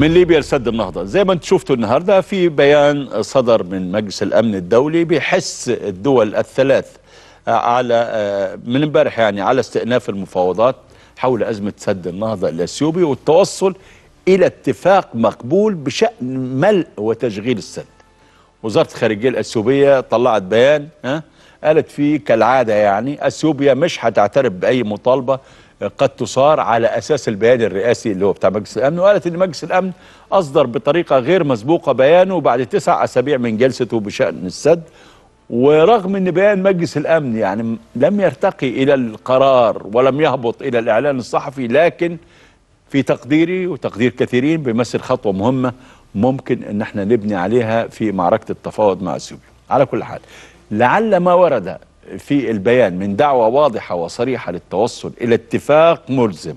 من ليبيا لسد النهضة زي ما انت شفتوا النهاردة في بيان صدر من مجلس الأمن الدولي بحس الدول الثلاث آه، على آه، من امبارح يعني على استئناف المفاوضات حول أزمة سد النهضة الأثيوبي والتوصل إلى اتفاق مقبول بشأن ملء وتشغيل السد وزارة الخارجية الأثيوبية طلعت بيان ها آه، قالت فيه كالعادة يعني أثيوبيا مش هتعترف بأي مطالبة قد تصار على اساس البيان الرئاسي اللي هو بتاع مجلس الامن وقالت ان مجلس الامن اصدر بطريقه غير مسبوقه بيانه بعد تسع اسابيع من جلسته بشان السد ورغم ان بيان مجلس الامن يعني لم يرتقي الى القرار ولم يهبط الى الاعلان الصحفي لكن في تقديري وتقدير كثيرين بيمثل خطوه مهمه ممكن ان احنا نبني عليها في معركه التفاوض مع اثيوبيا على كل حال لعل ما ورد في البيان من دعوة واضحة وصريحة للتوصل إلى اتفاق ملزم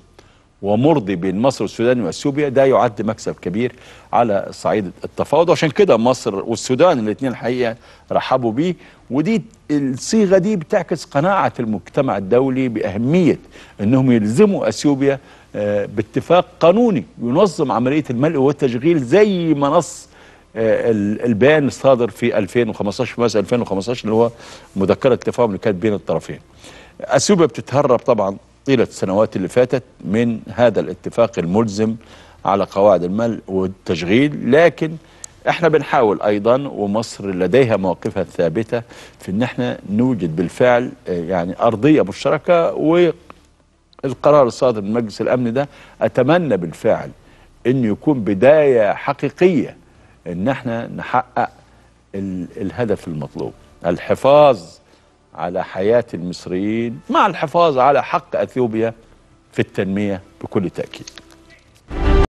ومرضي بين مصر والسودان واثيوبيا ده يعد مكسب كبير على صعيد التفاوض عشان كده مصر والسودان الاثنين الحقيقه رحبوا بيه ودي الصيغه دي بتعكس قناعه المجتمع الدولي باهميه انهم يلزموا اثيوبيا آه، باتفاق قانوني ينظم عمليه الملء والتشغيل زي ما نص آه، البيان الصادر في 2015 في مارس 2015 اللي هو مذكره التفاهم اللي كانت بين الطرفين. اثيوبيا بتتهرب طبعا طيله السنوات اللي فاتت من هذا الاتفاق الملزم على قواعد المال والتشغيل لكن احنا بنحاول ايضا ومصر لديها مواقفها الثابته في ان احنا نوجد بالفعل آه، يعني ارضيه مشتركه والقرار الصادر من مجلس الامن ده اتمنى بالفعل انه يكون بدايه حقيقيه ان احنا نحقق الهدف المطلوب الحفاظ على حياة المصريين مع الحفاظ على حق أثيوبيا في التنمية بكل تأكيد